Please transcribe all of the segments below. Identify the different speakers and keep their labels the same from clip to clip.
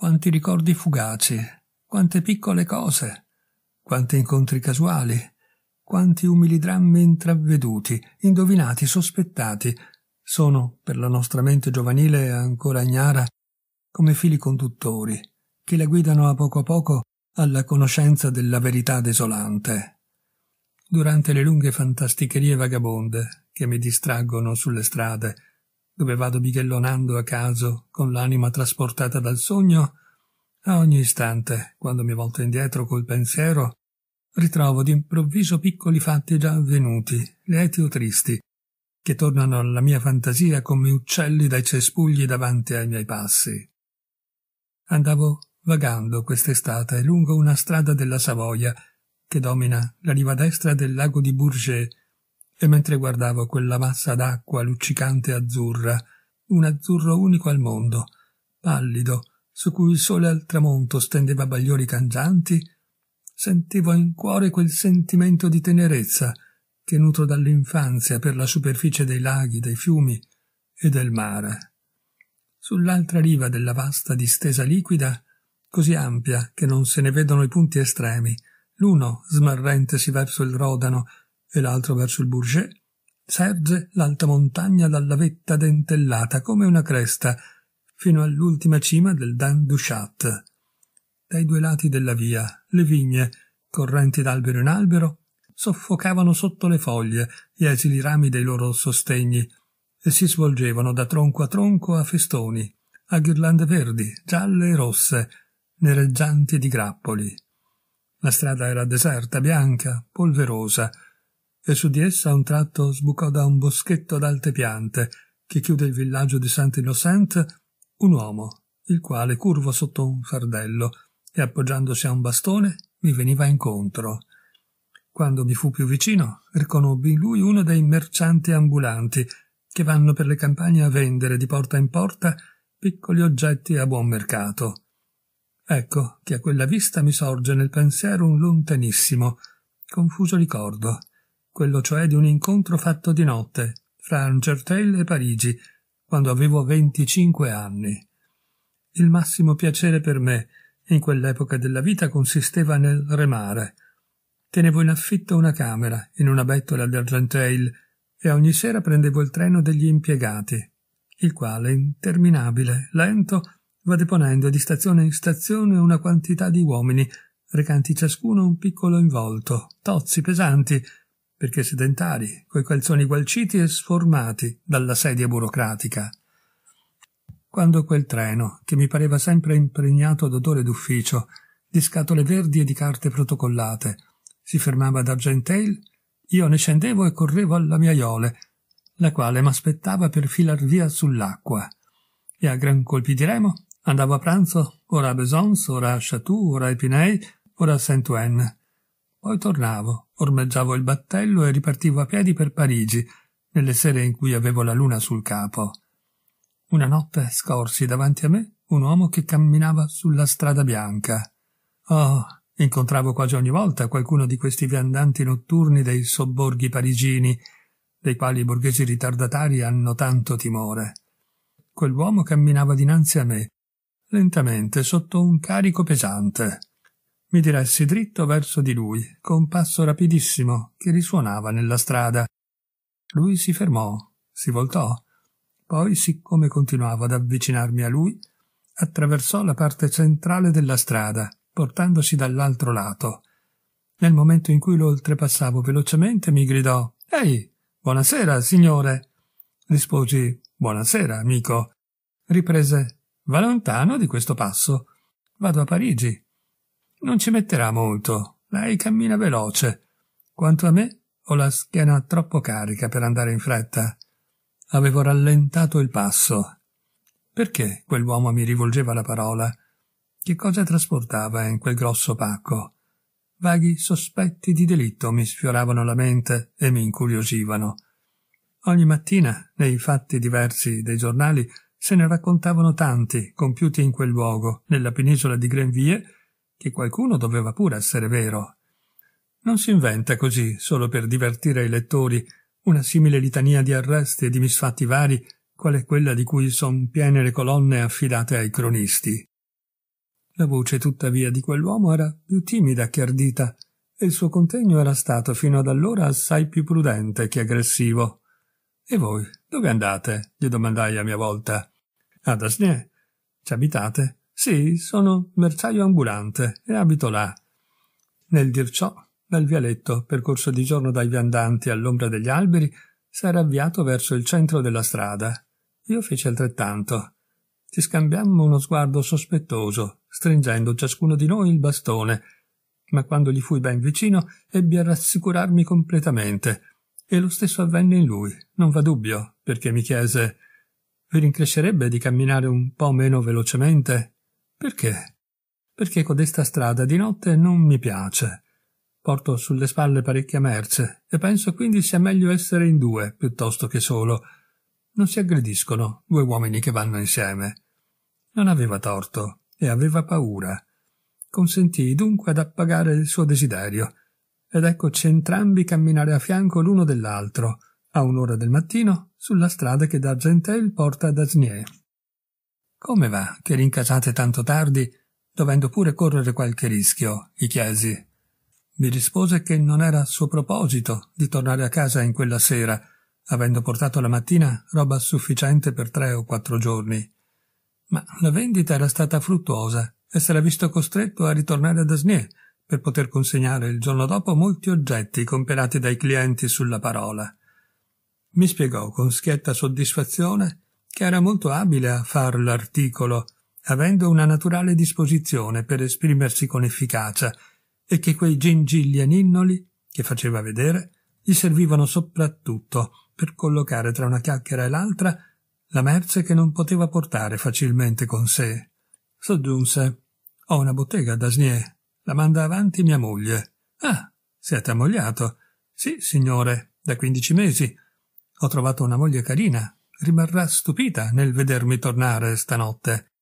Speaker 1: quanti ricordi fugaci, quante piccole cose, quanti incontri casuali, quanti umili drammi intraveduti, indovinati, sospettati, sono, per la nostra mente giovanile e ancora ignara, come fili conduttori, che la guidano a poco a poco alla conoscenza della verità desolante. Durante le lunghe fantasticherie vagabonde che mi distraggono sulle strade, dove vado bighellonando a caso, con l'anima trasportata dal sogno, a ogni istante, quando mi volto indietro col pensiero, ritrovo d'improvviso piccoli fatti già avvenuti, lieti o tristi, che tornano alla mia fantasia come uccelli dai cespugli davanti ai miei passi. Andavo vagando quest'estate lungo una strada della Savoia che domina la riva destra del lago di Bourget e mentre guardavo quella massa d'acqua luccicante azzurra, un azzurro unico al mondo, pallido, su cui il sole al tramonto stendeva bagliori cangianti, sentivo in cuore quel sentimento di tenerezza che nutro dall'infanzia per la superficie dei laghi, dei fiumi e del mare. Sull'altra riva della vasta distesa liquida, così ampia che non se ne vedono i punti estremi, l'uno smarrente verso il rodano e l'altro verso il Bourget, serge l'alta montagna dalla vetta dentellata come una cresta fino all'ultima cima del Dan du Chat. Dai due lati della via, le vigne, correnti d'albero in albero, soffocavano sotto le foglie gli esili rami dei loro sostegni e si svolgevano da tronco a tronco a festoni, a ghirlande verdi, gialle e rosse, nereggianti di grappoli. La strada era deserta, bianca, polverosa, e su di essa a un tratto sbucò da un boschetto d'alte piante che chiude il villaggio di Saint-Innocent un uomo, il quale, curvo sotto un fardello e appoggiandosi a un bastone, mi veniva incontro. Quando mi fu più vicino, riconobbi in lui uno dei mercianti ambulanti che vanno per le campagne a vendere di porta in porta piccoli oggetti a buon mercato. Ecco che a quella vista mi sorge nel pensiero un lontanissimo, confuso ricordo quello cioè di un incontro fatto di notte, fra Angertail e Parigi, quando avevo venticinque anni. Il massimo piacere per me, in quell'epoca della vita, consisteva nel remare. Tenevo in affitto una camera, in una bettola di Argentail, e ogni sera prendevo il treno degli impiegati, il quale, interminabile, lento, va deponendo di stazione in stazione una quantità di uomini, recanti ciascuno un piccolo involto, tozzi, pesanti, perché sedentari, coi calzoni gualciti e sformati dalla sedia burocratica. Quando quel treno, che mi pareva sempre impregnato d'odore d'ufficio, di scatole verdi e di carte protocollate, si fermava ad Argentail, io ne scendevo e correvo alla mia iole, la quale m'aspettava per filar via sull'acqua. E a gran colpi di remo andavo a pranzo, ora a Besons, ora a Chatou, ora a Epinei, ora a Saint-Ouen, poi tornavo, ormeggiavo il battello e ripartivo a piedi per Parigi, nelle sere in cui avevo la luna sul capo. Una notte scorsi davanti a me un uomo che camminava sulla strada bianca. Oh, incontravo quasi ogni volta qualcuno di questi viandanti notturni dei sobborghi parigini, dei quali i borghesi ritardatari hanno tanto timore. Quell'uomo camminava dinanzi a me, lentamente sotto un carico pesante mi diressi dritto verso di lui, con passo rapidissimo che risuonava nella strada. Lui si fermò, si voltò, poi, siccome continuavo ad avvicinarmi a lui, attraversò la parte centrale della strada, portandosi dall'altro lato. Nel momento in cui lo oltrepassavo velocemente, mi gridò Ehi, buonasera, signore. Risposi Buonasera, amico. Riprese Va lontano di questo passo. Vado a Parigi non ci metterà molto. Lei cammina veloce. Quanto a me, ho la schiena troppo carica per andare in fretta. Avevo rallentato il passo. Perché quell'uomo mi rivolgeva la parola? Che cosa trasportava in quel grosso pacco? Vaghi sospetti di delitto mi sfioravano la mente e mi incuriosivano. Ogni mattina, nei fatti diversi dei giornali, se ne raccontavano tanti compiuti in quel luogo, nella penisola di Grenville che qualcuno doveva pure essere vero. Non si inventa così, solo per divertire i lettori, una simile litania di arresti e di misfatti vari, quale quella di cui son piene le colonne affidate ai cronisti. La voce, tuttavia, di quell'uomo era più timida che ardita, e il suo contegno era stato fino ad allora assai più prudente che aggressivo. E voi, dove andate? gli domandai a mia volta. Ad Asnè. Ci abitate? Sì, sono merciaio ambulante e abito là. Nel dir ciò, dal vialetto, percorso di giorno dai viandanti all'ombra degli alberi, s'era avviato verso il centro della strada. Io feci altrettanto. Ci scambiammo uno sguardo sospettoso, stringendo ciascuno di noi il bastone, ma quando gli fui ben vicino ebbi a rassicurarmi completamente, e lo stesso avvenne in lui, non va dubbio, perché mi chiese Vi rincrescerebbe di camminare un po' meno velocemente? Perché? Perché codesta strada di notte non mi piace. Porto sulle spalle parecchia merce e penso quindi sia meglio essere in due piuttosto che solo. Non si aggrediscono due uomini che vanno insieme. Non aveva torto e aveva paura. Consentì dunque ad appagare il suo desiderio ed eccoci entrambi camminare a fianco l'uno dell'altro a un'ora del mattino sulla strada che da Argentel porta ad Asnier. Come va, che rincasate tanto tardi, dovendo pure correre qualche rischio? gli chiesi. Mi rispose che non era suo proposito di tornare a casa in quella sera, avendo portato la mattina roba sufficiente per tre o quattro giorni. Ma la vendita era stata fruttuosa e s'era visto costretto a ritornare ad Asnier per poter consegnare il giorno dopo molti oggetti comperati dai clienti sulla parola. Mi spiegò con schietta soddisfazione che era molto abile a far l'articolo, avendo una naturale disposizione per esprimersi con efficacia, e che quei gingilli aninnoli che faceva vedere gli servivano soprattutto per collocare tra una chiacchiera e l'altra la merce che non poteva portare facilmente con sé. Soggiunse Ho una bottega ad Asnier, la manda avanti mia moglie. Ah, siete ammogliato? Sì, signore, da quindici mesi. Ho trovato una moglie carina, rimarrà stupita nel vedermi tornare stanotte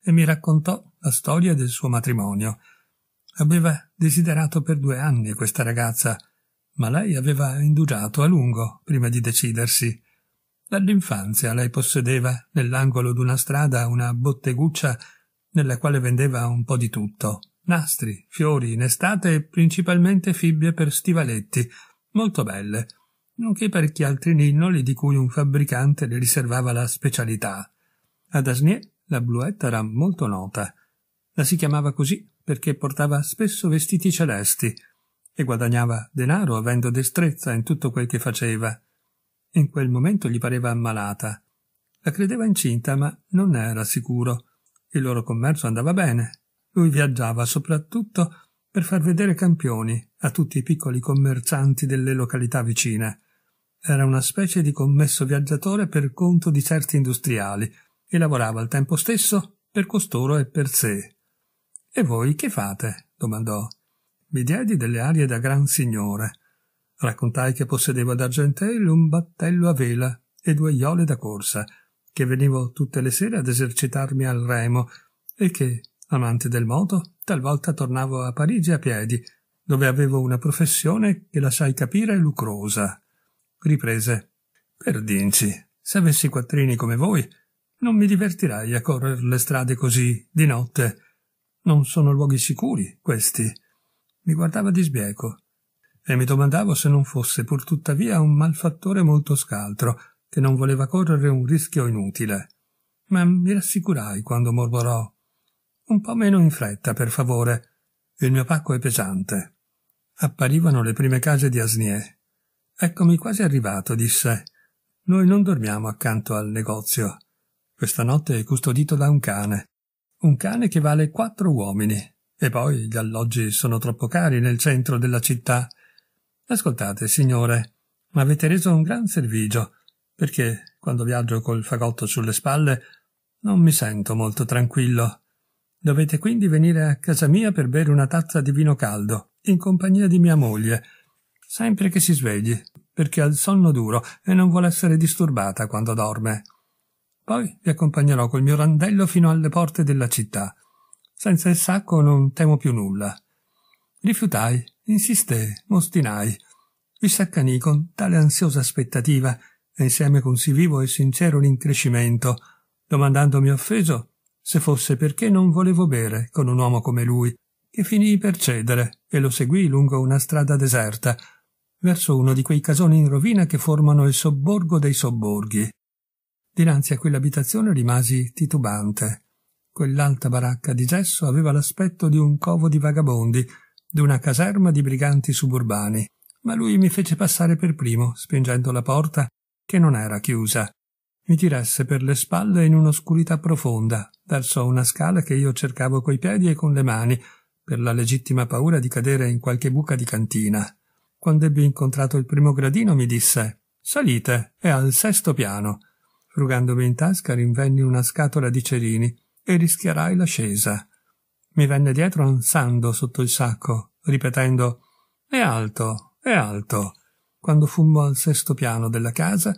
Speaker 1: e mi raccontò la storia del suo matrimonio. Aveva desiderato per due anni questa ragazza, ma lei aveva indugiato a lungo prima di decidersi. Dall'infanzia lei possedeva nell'angolo d'una strada una botteguccia nella quale vendeva un po' di tutto nastri, fiori in estate e principalmente fibbie per stivaletti, molto belle, nonché parecchi altri ninnoli di cui un fabbricante le riservava la specialità. Ad Asnier la bluetta era molto nota. La si chiamava così perché portava spesso vestiti celesti e guadagnava denaro avendo destrezza in tutto quel che faceva. In quel momento gli pareva ammalata. La credeva incinta, ma non era sicuro. Il loro commercio andava bene. Lui viaggiava soprattutto per far vedere campioni a tutti i piccoli commercianti delle località vicine. Era una specie di commesso viaggiatore per conto di certi industriali e lavorava al tempo stesso per costoro e per sé. E voi che fate? domandò. Mi diedi delle arie da gran signore. Raccontai che possedevo ad Argentello un battello a vela e due iole da corsa, che venivo tutte le sere ad esercitarmi al remo e che, amante del moto, talvolta tornavo a Parigi a piedi, dove avevo una professione che lasciai capire lucrosa riprese. Perdinci, se avessi quattrini come voi, non mi divertirai a correre le strade così, di notte. Non sono luoghi sicuri, questi. Mi guardava di sbieco e mi domandavo se non fosse pur tuttavia un malfattore molto scaltro, che non voleva correre un rischio inutile. Ma mi rassicurai quando mormorò. Un po' meno in fretta, per favore. Il mio pacco è pesante. Apparivano le prime case di Asnier Eccomi quasi arrivato, disse. Noi non dormiamo accanto al negozio. Questa notte è custodito da un cane. Un cane che vale quattro uomini. E poi gli alloggi sono troppo cari nel centro della città. Ascoltate, signore, avete reso un gran servigio, perché quando viaggio col fagotto sulle spalle non mi sento molto tranquillo. Dovete quindi venire a casa mia per bere una tazza di vino caldo, in compagnia di mia moglie, sempre che si svegli, perché ha il sonno duro e non vuole essere disturbata quando dorme. Poi vi accompagnerò col mio randello fino alle porte della città. Senza il sacco non temo più nulla. Rifiutai, insisté, m'ostinai. Vi s'accanì con tale ansiosa aspettativa e insieme con sì vivo e sincero rincrescimento, domandandomi offeso se fosse perché non volevo bere con un uomo come lui, che finii per cedere e lo seguì lungo una strada deserta, verso uno di quei casoni in rovina che formano il sobborgo dei sobborghi. Dinanzi a quell'abitazione rimasi titubante. Quell'alta baracca di gesso aveva l'aspetto di un covo di vagabondi, di una caserma di briganti suburbani, ma lui mi fece passare per primo, spingendo la porta, che non era chiusa. Mi diresse per le spalle in un'oscurità profonda, verso una scala che io cercavo coi piedi e con le mani, per la legittima paura di cadere in qualche buca di cantina. Quando ebbi incontrato il primo gradino mi disse Salite, è al sesto piano. Frugandomi in tasca rinvenni una scatola di cerini e rischiarai l'ascesa. Mi venne dietro ansando sotto il sacco, ripetendo È alto, è alto. Quando fummo al sesto piano della casa,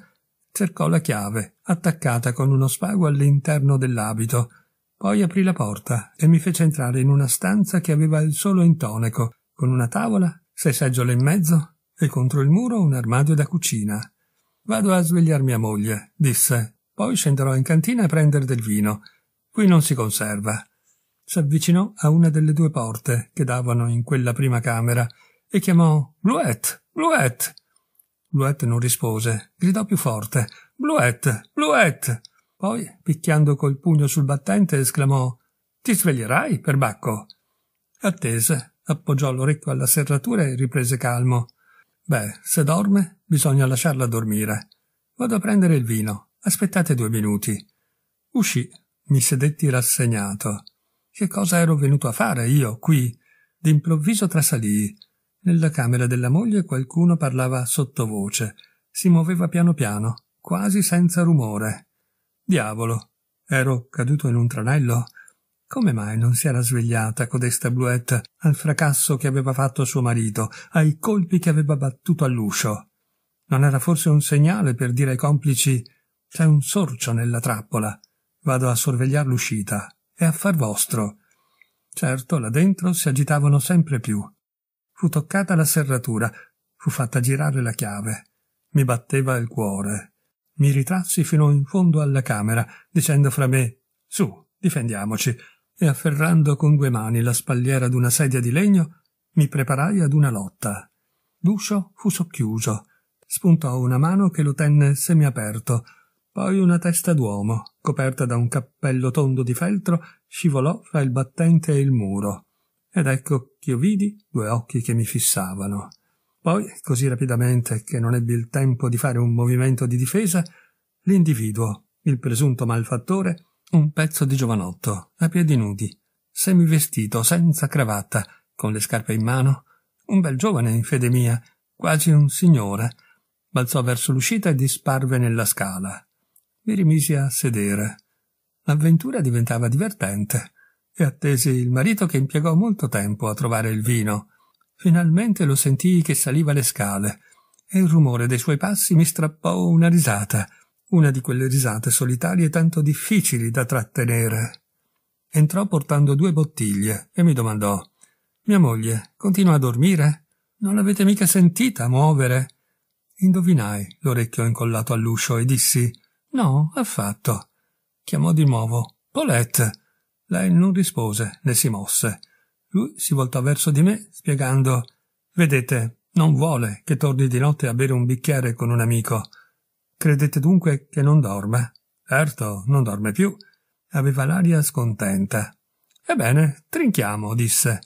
Speaker 1: cercò la chiave, attaccata con uno spago all'interno dell'abito. Poi aprì la porta e mi fece entrare in una stanza che aveva il solo intonaco, con una tavola sei seggiole in mezzo e contro il muro un armadio da cucina. Vado a svegliar mia moglie, disse. Poi scenderò in cantina a prendere del vino. Qui non si conserva. S'avvicinò a una delle due porte che davano in quella prima camera e chiamò Bluet, Bluet. Bluet non rispose, gridò più forte Bluet, Bluet. Poi, picchiando col pugno sul battente, esclamò Ti sveglierai, perbacco? Attese appoggiò l'orecchio alla serratura e riprese calmo. Beh, se dorme, bisogna lasciarla dormire. Vado a prendere il vino. Aspettate due minuti. Uscì. Mi sedetti rassegnato. Che cosa ero venuto a fare io, qui? D'improvviso trasalii. Nella camera della moglie qualcuno parlava sottovoce. Si muoveva piano piano, quasi senza rumore. Diavolo. Ero caduto in un tranello? Come mai non si era svegliata codesta Bluette al fracasso che aveva fatto suo marito, ai colpi che aveva battuto all'uscio? Non era forse un segnale per dire ai complici c'è un sorcio nella trappola, vado a sorvegliar l'uscita, è affar vostro. Certo, là dentro si agitavano sempre più. Fu toccata la serratura, fu fatta girare la chiave. Mi batteva il cuore. Mi ritrassi fino in fondo alla camera, dicendo fra me Su, difendiamoci, e afferrando con due mani la spalliera d'una sedia di legno, mi preparai ad una lotta. L'uscio fu socchiuso. Spuntò una mano che lo tenne semiaperto, poi una testa d'uomo, coperta da un cappello tondo di feltro, scivolò fra il battente e il muro. Ed ecco ch'io vidi due occhi che mi fissavano. Poi, così rapidamente che non ebbi il tempo di fare un movimento di difesa, l'individuo, il presunto malfattore, un pezzo di giovanotto, a piedi nudi, semivestito, senza cravatta, con le scarpe in mano, un bel giovane in fede mia, quasi un signore, balzò verso l'uscita e disparve nella scala. Mi rimisi a sedere. L'avventura diventava divertente e attesi il marito che impiegò molto tempo a trovare il vino. Finalmente lo sentii che saliva le scale e il rumore dei suoi passi mi strappò una risata una di quelle risate solitarie tanto difficili da trattenere. Entrò portando due bottiglie e mi domandò Mia moglie continua a dormire? Non l'avete mica sentita muovere? Indovinai l'orecchio incollato all'uscio e dissi No, affatto. Chiamò di nuovo Paulette. Lei non rispose né si mosse. Lui si voltò verso di me, spiegando Vedete, non vuole che torni di notte a bere un bicchiere con un amico. Credete dunque che non dorma? Certo, non dorme più. Aveva l'aria scontenta. Ebbene, trinchiamo, disse,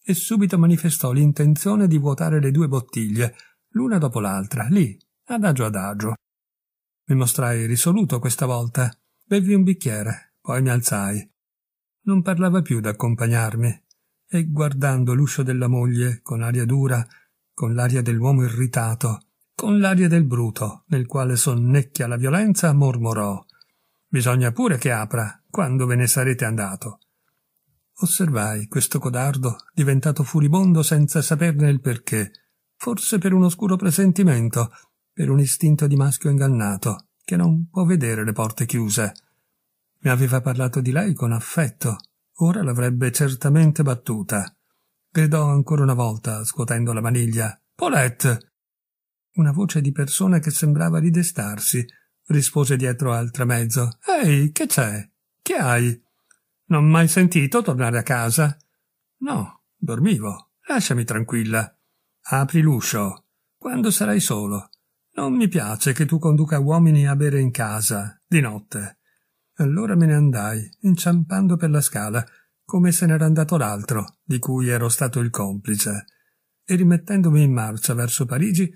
Speaker 1: e subito manifestò l'intenzione di vuotare le due bottiglie, l'una dopo l'altra, lì, adagio adagio. Mi mostrai risoluto questa volta. Bevi un bicchiere, poi mi alzai. Non parlava più d'accompagnarmi, e guardando l'uscio della moglie con aria dura, con l'aria dell'uomo irritato, con l'aria del bruto, nel quale sonnecchia la violenza, mormorò Bisogna pure che apra, quando ve ne sarete andato. Osservai questo codardo, diventato furibondo senza saperne il perché, forse per un oscuro presentimento, per un istinto di maschio ingannato, che non può vedere le porte chiuse. Mi aveva parlato di lei con affetto, ora l'avrebbe certamente battuta. Gridò ancora una volta, scuotendo la maniglia. Polette! Una voce di persona che sembrava ridestarsi rispose dietro al tramezzo. Ehi, che c'è? Che hai? Non mai sentito tornare a casa? No, dormivo. Lasciami tranquilla. Apri l'uscio. Quando sarai solo. Non mi piace che tu conduca uomini a bere in casa, di notte. Allora me ne andai, inciampando per la scala, come se n'era andato l'altro, di cui ero stato il complice. E rimettendomi in marcia verso Parigi,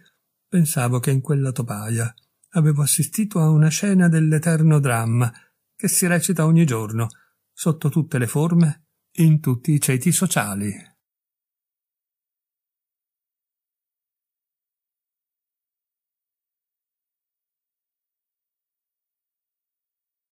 Speaker 1: pensavo che in quella topaia avevo assistito a una scena dell'eterno dramma che si recita ogni giorno, sotto tutte le forme, in tutti i ceti sociali.